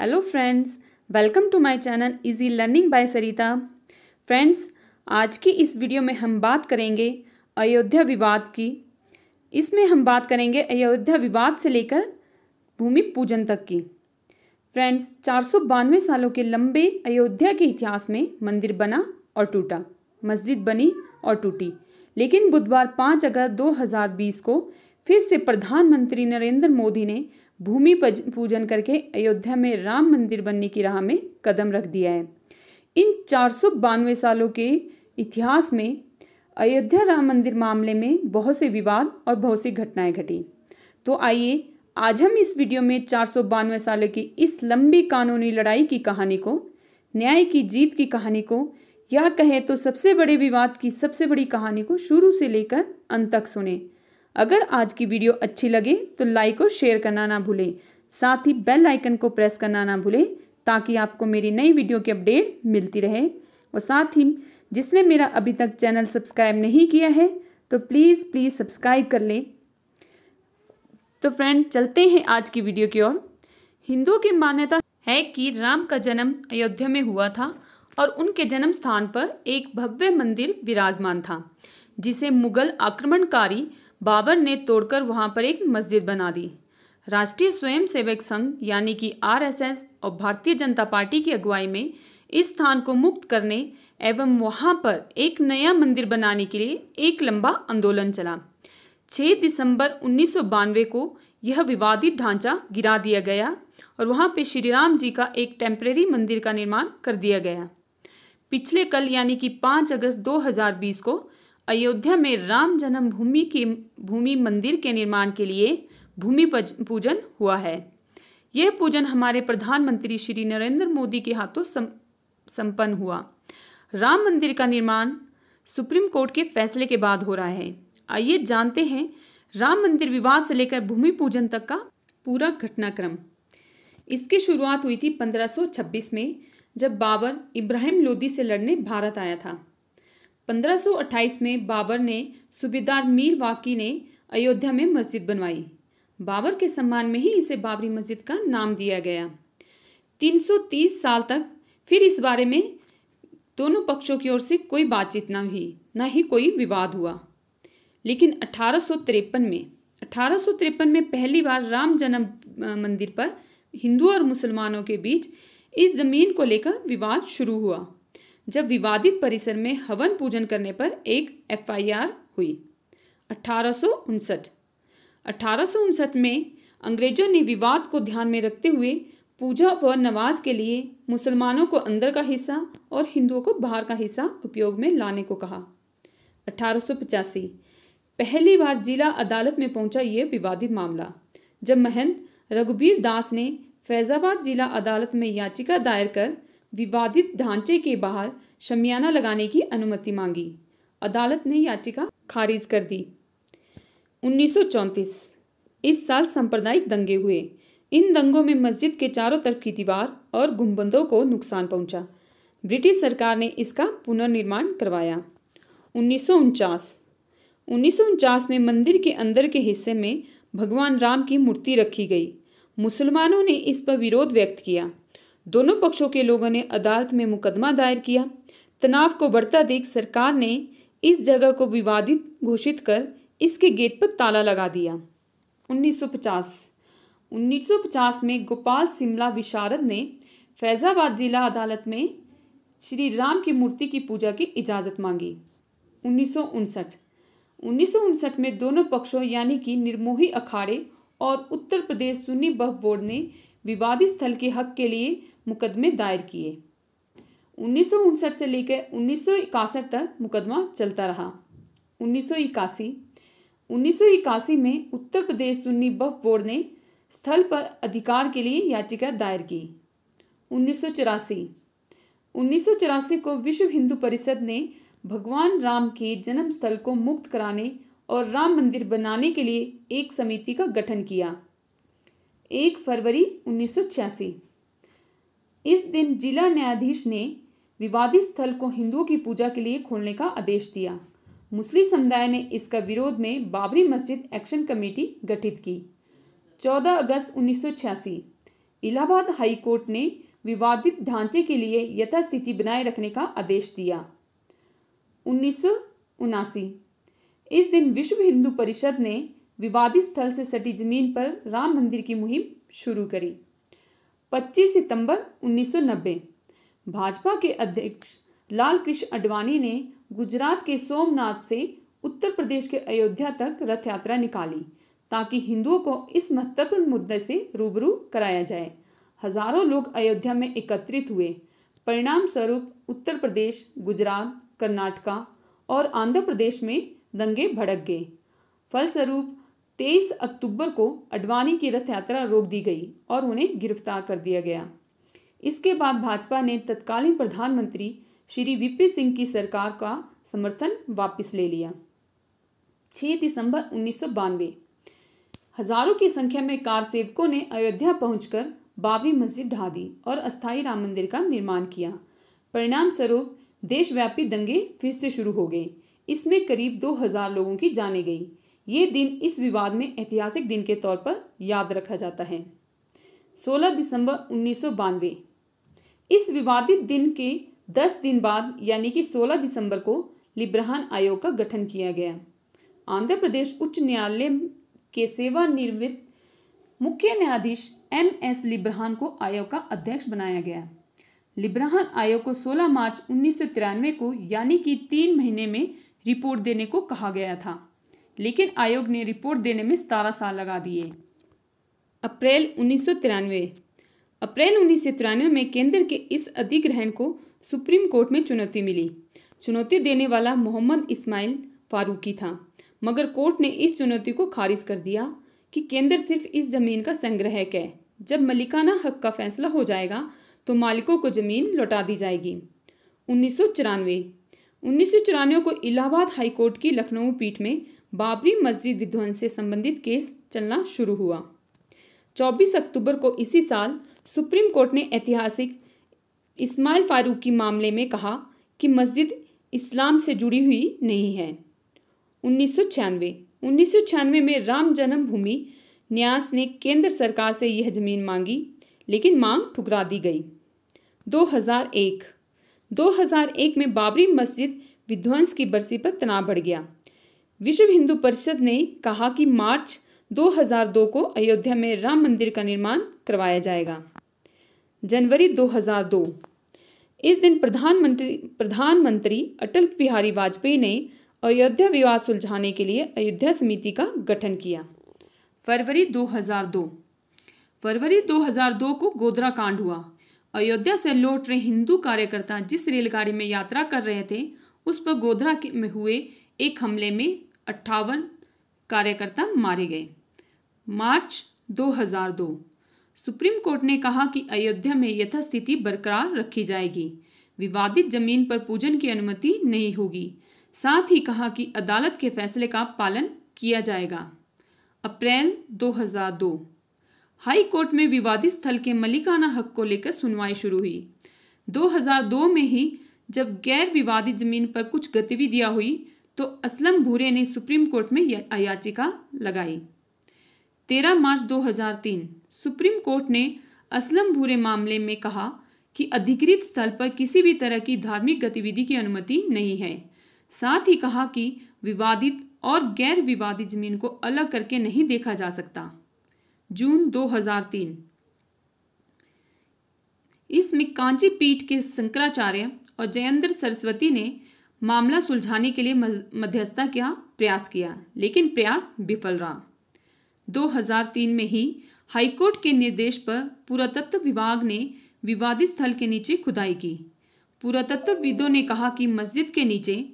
hello friends welcome to my channel easy learning by Sarita friends आज की इस video में हम बात करेंगे अयोध्या विवाद की इसमें हम बात करेंगे अयोध्या विवाद से लेकर भूमि पूजन तक की फ्रेंड्स चार सालों के लंबे अयोध्या के इतिहास में मंदिर बना और टूटा मस्जिद बनी और टूटी लेकिन बुधवार 5 अगस्त 2020 को फिर से प्रधानमंत्री नरेंद्र मोदी ने भूमि पूजन करके अयोध्या में राम मंदिर बनने की राह में कदम रख दिया है इन चार सालों के इतिहास में अयोध्या राम मंदिर मामले में बहुत से विवाद और बहुत सी घटनाएं घटी तो आइए आज हम इस वीडियो में चार सालों की इस लंबी कानूनी लड़ाई की कहानी को न्याय की जीत की कहानी को या कहें तो सबसे बड़े विवाद की सबसे बड़ी कहानी को शुरू से लेकर अंत तक सुने अगर आज की वीडियो अच्छी लगे तो लाइक और शेयर करना ना भूलें साथ ही बेल आइकन को प्रेस करना ना भूलें ताकि आपको मेरी नई वीडियो की अपडेट मिलती रहे और साथ ही जिसने मेरा अभी तक चैनल सब्सक्राइब नहीं किया है तो प्लीज़ प्लीज़ सब्सक्राइब कर लें तो फ्रेंड चलते हैं आज की वीडियो की ओर हिंदुओं की मान्यता है कि राम का जन्म अयोध्या में हुआ था और उनके जन्म स्थान पर एक भव्य मंदिर विराजमान था जिसे मुगल आक्रमणकारी बाबर ने तोड़कर वहाँ पर एक मस्जिद बना दी राष्ट्रीय स्वयंसेवक संघ यानी कि आरएसएस और भारतीय जनता पार्टी की अगुवाई में इस स्थान को मुक्त करने एवं वहाँ पर एक नया मंदिर बनाने के लिए एक लंबा आंदोलन चला 6 दिसंबर उन्नीस को यह विवादित ढांचा गिरा दिया गया और वहाँ पर श्री राम जी का एक टेम्परेरी मंदिर का निर्माण कर दिया गया पिछले कल यानी कि 5 अगस्त 2020 को अयोध्या में राम जन्मभूमि की भूमि मंदिर के निर्माण के लिए भूमि पूजन हुआ है यह पूजन हमारे प्रधानमंत्री श्री नरेंद्र मोदी के हाथों संपन्न हुआ राम मंदिर का निर्माण सुप्रीम कोर्ट के फैसले के बाद हो रहा है आइए जानते हैं राम मंदिर विवाद से लेकर भूमि पूजन तक का पूरा घटनाक्रम इसकी शुरुआत हुई थी 1526 में जब बाबर इब्राहिम लोदी से लड़ने भारत आया था 1528 में बाबर ने सूबेदार मीर वाकी ने अयोध्या में मस्जिद बनवाई बाबर के सम्मान में ही इसे बाबरी मस्जिद का नाम दिया गया 330 साल तक फिर इस बारे में दोनों पक्षों की ओर से कोई बातचीत ना हुई ना ही कोई विवाद हुआ लेकिन अठारह में अठारह में पहली बार राम जन्म मंदिर पर हिंदू और मुसलमानों के बीच इस ज़मीन को लेकर विवाद शुरू हुआ जब विवादित परिसर में हवन पूजन करने पर एक एफआईआर हुई अठारह सौ में अंग्रेजों ने विवाद को ध्यान में रखते हुए पूजा व नमाज के लिए मुसलमानों को अंदर का हिस्सा और हिंदुओं को बाहर का हिस्सा उपयोग में लाने को कहा अठारह पहली बार जिला अदालत में पहुंचा यह विवादित मामला जब महंत रघुबीर दास ने फैजाबाद जिला अदालत में याचिका दायर कर विवादित ढांचे के बाहर शमियाना लगाने की अनुमति मांगी अदालत ने याचिका खारिज कर दी 1934 इस साल सांप्रदायिक दंगे हुए इन दंगों में मस्जिद के चारों तरफ की दीवार और गुमबंदों को नुकसान पहुंचा ब्रिटिश सरकार ने इसका पुनर्निर्माण करवाया उन्नीस उन्नीस में मंदिर के अंदर के हिस्से में भगवान राम की मूर्ति रखी गई मुसलमानों ने इस पर विरोध व्यक्त किया दोनों पक्षों के लोगों ने अदालत में मुकदमा दायर किया तनाव को बढ़ता देख सरकार ने इस जगह को विवादित घोषित कर इसके गेट पर ताला लगा दिया 1950 1950 में गोपाल सिमला विशारद ने फैज़ाबाद जिला अदालत में श्री राम की मूर्ति की पूजा की इजाज़त मांगी उन्नीस उन्नीस में दोनों पक्षों यानी कि निर्मोही अखाड़े और उत्तर प्रदेश सुन्नी बफ बोर्ड ने विवादित स्थल के हक के लिए मुकदमे दायर किए उन्नीस से लेकर उन्नीस तक मुकदमा चलता रहा उन्नीस उन्नीस में उत्तर प्रदेश सुन्नी बफ बोर्ड ने स्थल पर अधिकार के लिए याचिका दायर की उन्नीस उन्नीस को विश्व हिंदू परिषद ने भगवान राम के जन्म स्थल को मुक्त कराने और राम मंदिर बनाने के लिए एक समिति का गठन किया एक फरवरी उन्नीस इस दिन जिला न्यायाधीश ने विवादित स्थल को हिंदुओं की पूजा के लिए खोलने का आदेश दिया मुस्लिम समुदाय ने इसका विरोध में बाबरी मस्जिद एक्शन कमेटी गठित की 14 अगस्त उन्नीस इलाहाबाद हाई कोर्ट ने विवादित ढांचे के लिए यथास्थिति बनाए रखने का आदेश दिया उन्नीस इस दिन विश्व हिंदू परिषद ने विवादित स्थल से सटी जमीन पर राम मंदिर की मुहिम शुरू करी 25 सितंबर 1990 भाजपा के अध्यक्ष लाल कृष्ण अडवाणी ने गुजरात के सोमनाथ से उत्तर प्रदेश के अयोध्या तक रथ यात्रा निकाली ताकि हिंदुओं को इस महत्वपूर्ण मुद्दे से रूबरू कराया जाए हजारों लोग अयोध्या में एकत्रित हुए परिणाम स्वरूप उत्तर प्रदेश गुजरात कर्नाटका और आंध्र प्रदेश में दंगे भड़क गए फलस्वरूप तेईस अक्टूबर को अडवाणी की रथ यात्रा रोक दी गई और उन्हें गिरफ्तार कर दिया गया इसके बाद भाजपा ने तत्कालीन प्रधानमंत्री श्री वीपी सिंह की सरकार का समर्थन वापस ले लिया 6 दिसंबर उन्नीस हजारों की संख्या में कार सेवकों ने अयोध्या पहुंचकर बाबरी मस्जिद ढा दी और अस्थायी राम मंदिर का निर्माण किया परिणाम स्वरूप देशव्यापी दंगे फिर से शुरू हो गए इसमें करीब हजार लोगों की जाने गई ये दिन इस विवाद में ऐतिहासिक दिन के तौर पर याद रखा जाता है 16 दिसंबर उन्नीस इस विवादित दिन के 10 दिन बाद यानी कि 16 दिसंबर को लिब्रहान आयोग का गठन किया गया आंध्र प्रदेश उच्च न्यायालय के सेवानिवृत्त मुख्य न्यायाधीश एम एस लिब्रहान को आयोग का अध्यक्ष बनाया गया लिब्रहान आयोग को 16 मार्च उन्नीस को यानी कि तीन महीने में रिपोर्ट देने को कहा गया था लेकिन आयोग ने रिपोर्ट देने में सतारह साल लगा दिए अप्रैल उन्नीस अप्रैल उन्नीस में केंद्र के इस अधिग्रहण को सुप्रीम कोर्ट में चुनौती मिली चुनौती देने वाला मोहम्मद इस्माइल फारूकी था मगर कोर्ट ने इस चुनौती को खारिज कर दिया कि केंद्र सिर्फ इस जमीन का संग्रहक है जब मलिकाना हक का फैसला हो जाएगा तो मालिकों को जमीन लौटा दी जाएगी उन्नीस सौ को इलाहाबाद हाईकोर्ट की लखनऊ पीठ में बाबरी मस्जिद विध्वंस से संबंधित केस चलना शुरू हुआ 24 अक्टूबर को इसी साल सुप्रीम कोर्ट ने ऐतिहासिक इस्माइल फारूकी मामले में कहा कि मस्जिद इस्लाम से जुड़ी हुई नहीं है उन्नीस सौ में राम जन्मभूमि न्यास ने केंद्र सरकार से यह जमीन मांगी लेकिन मांग ठुकरा दी गई 2001 2001 में बाबरी मस्जिद विध्वंस की बरसी पर तनाव बढ़ गया विश्व हिंदू परिषद ने कहा कि मार्च 2002 को अयोध्या में राम मंदिर का निर्माण करवाया जाएगा जनवरी 2002 इस दिन प्रधानमंत्री प्रधानमंत्री अटल बिहारी वाजपेयी ने अयोध्या विवाद सुलझाने के लिए अयोध्या समिति का गठन किया फरवरी 2002 फरवरी 2002 को गोदरा कांड हुआ अयोध्या से लौट रहे हिंदू कार्यकर्ता जिस रेलगाड़ी में यात्रा कर रहे थे उस पर गोधरा में हुए एक हमले में अट्ठावन कार्यकर्ता मारे गए मार्च 2002 सुप्रीम कोर्ट ने कहा कि अयोध्या में यथास्थिति बरकरार रखी जाएगी विवादित जमीन पर पूजन की अनुमति नहीं होगी साथ ही कहा कि अदालत के फैसले का पालन किया जाएगा अप्रैल 2002 हाई कोर्ट में विवादित स्थल के मलिकाना हक को लेकर सुनवाई शुरू हुई 2002 में ही जब गैर विवादित जमीन पर कुछ गतिविधियां हुई तो असलम भूरे ने सुप्रीम कोर्ट में याचिका लगाई तेरह मार्च 2003 सुप्रीम कोर्ट ने असलम भूरे मामले में कहा कि अधिकृत स्थल पर किसी भी तरह की धार्मिक गतिविधि की अनुमति नहीं है साथ ही कहा कि विवादित और गैर विवादित जमीन को अलग करके नहीं देखा जा सकता जून 2003 इसमें कांची पीठ के शंकराचार्य और जयेंद्र सरस्वती ने मामला सुलझाने के लिए मध्यस्थता का प्रयास किया लेकिन प्रयास विफल रहा 2003 में ही हाईकोर्ट के निर्देश पर पुरातत्व विभाग ने विवादित स्थल के नीचे खुदाई की पुरातत्वविदों ने कहा कि मस्जिद के नीचे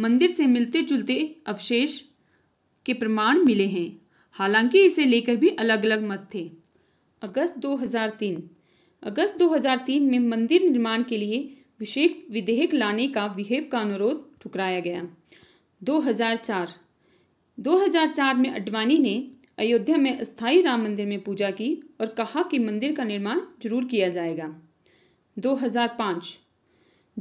मंदिर से मिलते जुलते अवशेष के प्रमाण मिले हैं हालांकि इसे लेकर भी अलग अलग मत थे अगस्त 2003 अगस्त 2003 में मंदिर निर्माण के लिए विशेष विधेयक लाने का विहेव का अनुरोध ठुकराया गया 2004 2004 में अडवाणी ने अयोध्या में स्थायी राम मंदिर में पूजा की और कहा कि मंदिर का निर्माण जरूर किया जाएगा 2005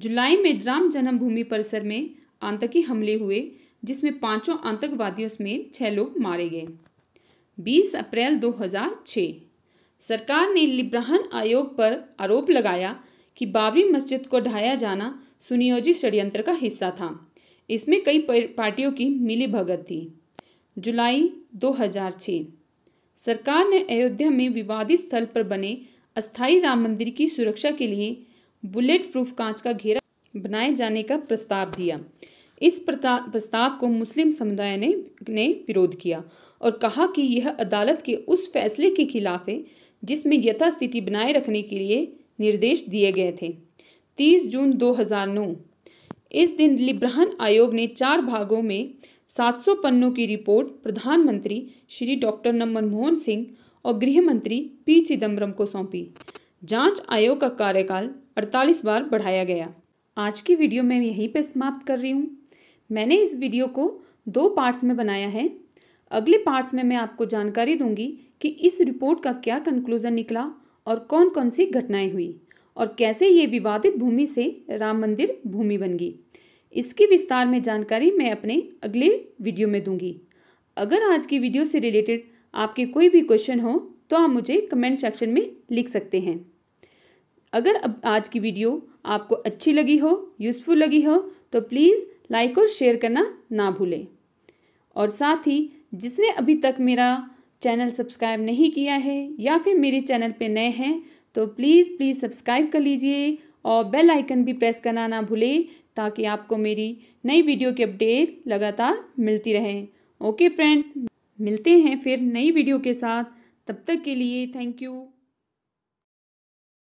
जुलाई में राम जन्मभूमि परिसर में आतंकी हमले हुए जिसमें पांचों आतंकवादियों समेत छह लोग मारे गए 20 अप्रैल 2006 सरकार ने लिब्राहन आयोग पर आरोप लगाया कि बाबरी मस्जिद को ढाया जाना सुनियोजित षड्यंत्र का हिस्सा था इसमें कई पार्टियों की मिली भगत थी जुलाई 2006 सरकार ने अयोध्या में विवादित स्थल पर बने अस्थायी राम मंदिर की सुरक्षा के लिए बुलेट प्रूफ कांच का घेरा बनाए जाने का प्रस्ताव दिया इस प्रस्ताव को मुस्लिम समुदाय ने ने विरोध किया और कहा कि यह अदालत के उस फैसले के खिलाफ है जिसमें यथास्थिति बनाए रखने के लिए निर्देश दिए गए थे 30 जून 2009 इस दिन लिब्रहन आयोग ने चार भागों में 700 पन्नों की रिपोर्ट प्रधानमंत्री श्री डॉक्टर नम मनमोहन सिंह और गृह मंत्री पी चिदम्बरम को सौंपी जांच आयोग का कार्यकाल 48 बार बढ़ाया गया आज की वीडियो मैं यहीं पर समाप्त कर रही हूँ मैंने इस वीडियो को दो पार्ट्स में बनाया है अगले पार्ट्स में मैं आपको जानकारी दूंगी कि इस रिपोर्ट का क्या कंक्लूज़न निकला और कौन कौन सी घटनाएं हुई और कैसे ये विवादित भूमि से राम मंदिर भूमि बन गई इसकी विस्तार में जानकारी मैं अपने अगले वीडियो में दूंगी अगर आज की वीडियो से रिलेटेड आपके कोई भी क्वेश्चन हो तो आप मुझे कमेंट सेक्शन में लिख सकते हैं अगर अब आज की वीडियो आपको अच्छी लगी हो यूज़फुल लगी हो तो प्लीज़ लाइक और शेयर करना ना भूलें और साथ ही जिसने अभी तक मेरा चैनल सब्सक्राइब नहीं किया है या फिर मेरे चैनल पे नए हैं तो प्लीज़ प्लीज़ सब्सक्राइब कर लीजिए और बेल आइकन भी प्रेस करना ना भूलें ताकि आपको मेरी नई वीडियो की अपडेट लगातार मिलती रहे ओके फ्रेंड्स मिलते हैं फिर नई वीडियो के साथ तब तक के लिए थैंक यू